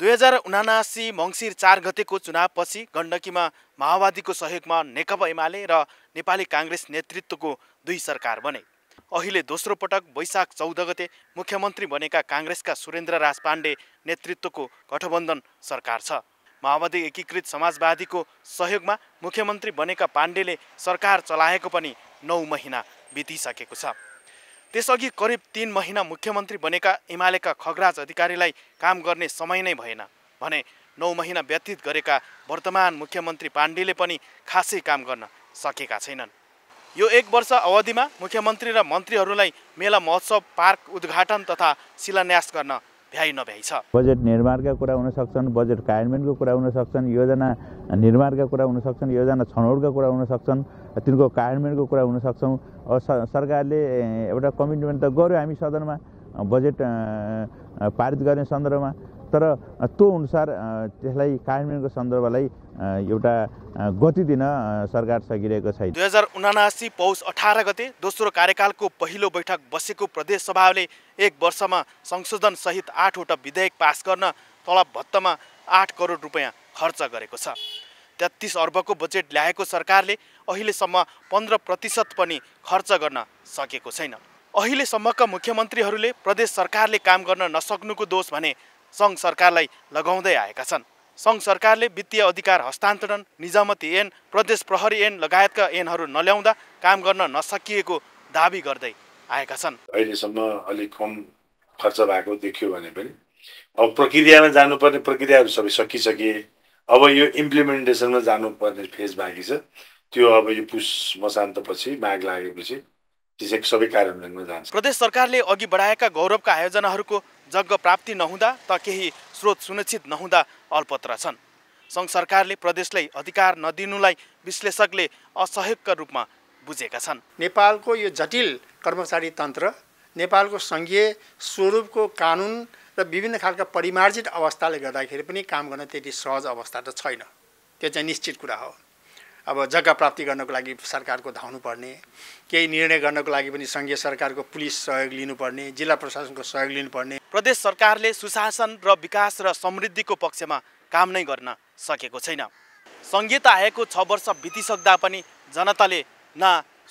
दुई हजार उनासी मङ्सिर चार गतेको चुनावपछि गण्डकीमा माओवादीको सहयोगमा नेकपा एमाले र नेपाली काङ्ग्रेस नेतृत्वको दुई सरकार बने अहिले दोस्रो पटक वैशाख चौध गते मुख्यमन्त्री बनेका काङ्ग्रेसका सुरेन्द्र राज पाण्डे नेतृत्वको गठबन्धन सरकार छ माओवादी एकीकृत समाजवादीको सहयोगमा मुख्यमन्त्री बनेका पाण्डेले सरकार चलाएको पनि नौ महिना बितिसकेको छ त्यसअघि करिब तिन महिना मुख्यमन्त्री बनेका एमालेका खगराज अधिकारीलाई काम गर्ने समय नै भएन भने नौ महिना व्यतीत गरेका वर्तमान मुख्यमन्त्री पाण्डेले पनि खासै काम गर्न सकेका छैनन् यो एक वर्ष अवधिमा मुख्यमन्त्री र मन्त्रीहरूलाई मेला महोत्सव पार्क उद्घाटन तथा शिलान्यास गर्न भ्याइ नभ्याइ छ बजेट निर्माणका कुरा हुन सक्छन् बजेट कार्यान्वयनको कुरा हुन सक्छन् योजना निर्माणका कुरा हुन सक्छन् योजना छनौटका कुरा हुन सक्छन् तिनको कार्यान्वयनको कुरा हुन सक्छौँ सरकारले एउटा कमिटमेन्ट त गर्यो हामी सदनमा बजेट पारित गर्ने सन्दर्भमा तर त्यो अनुसार त्यसलाई कार्यान्वयनको सन्दर्भलाई एउटा गति दिन सरकार सकिरहेको छैन दुई हजार उनासी पौष अठार गते दोस्रो कार्यकालको पहिलो बैठक बसेको प्रदेश सभाले एक वर्षमा संशोधन सहित आठवटा विधेयक पास गर्न तलब भत्तामा आठ करोड रुपियाँ खर्च गरेको छ तेत्तिस अर्बको बजेट ल्याएको सरकारले अहिलेसम्म पन्ध्र प्रतिशत पनि खर्च गर्न सकेको छैन अहिलेसम्मका मुख्यमन्त्रीहरूले प्रदेश सरकारले काम गर्न नसक्नुको दोष भने सङ्घ सरकारलाई लगाउँदै आएका छन् सङ्घ सरकारले वित्तीय अधिकार हस्तान्तरण निजामती एन प्रदेश प्रहरी ऐन लगायतका ऐनहरू नल्याउँदा काम गर्न नसकिएको दावी गर्दै आएका छन् अहिलेसम्म अलिक कम खर्च भएको देखियो भने पनि अब प्रक्रियामा जानुपर्ने प्रक्रियाहरू सबै सकिसके अब यो इम्प्लिमेन्टेसनमा जानुपर्ने फेज बाँकी छ त्यो अब यो पुस मसान्तपछि माग लागेपछि सबै कार्यान्वयनमा जान्छ प्रदेश सरकारले अघि बढाएका गौरवका आयोजनाहरूको जग्ग प्राप्ति नहुँदा त केही स्रोत सुनिश्चित नहुँदा अल्पत्र छन् सङ्घ सरकारले प्रदेशलाई अधिकार नदिनुलाई विश्लेषकले असहयोगका रूपमा बुझेका छन् नेपालको यो जटिल कर्मचारी तन्त्र नेपालको सङ्घीय स्वरूपको कानुन र विभिन्न खालका परिमार्जित अवस्थाले गर्दाखेरि पनि काम गर्न त्यति सहज अवस्था त छैन त्यो चाहिँ निश्चित कुरा हो अब जग्गा प्राप्ति गर्नको लागि सरकारको धाउनुपर्ने केही निर्णय गर्नको लागि पनि सङ्घीय सरकारको पुलिस सहयोग लिनुपर्ने जिल्ला प्रशासनको सहयोग लिनुपर्ने प्रदेश सरकारले सुशासन र विकास र समृद्धिको पक्षमा काम नै गर्न सकेको छैन सङ्घीयता आएको छ वर्ष बितिसक्दा पनि जनताले न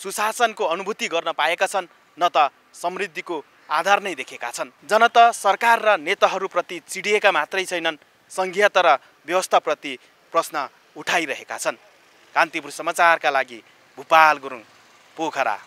सुशासनको अनुभूति गर्न पाएका छन् न त समृद्धिको आधार नै देखेका छन् जनता सरकार र नेताहरूप्रति चिडिएका मात्रै छैनन् सङ्घीयता र व्यवस्थाप्रति प्रश्न उठाइरहेका छन् कान्तिपुर समाचारका लागि भूपाल गुरुङ पोखरा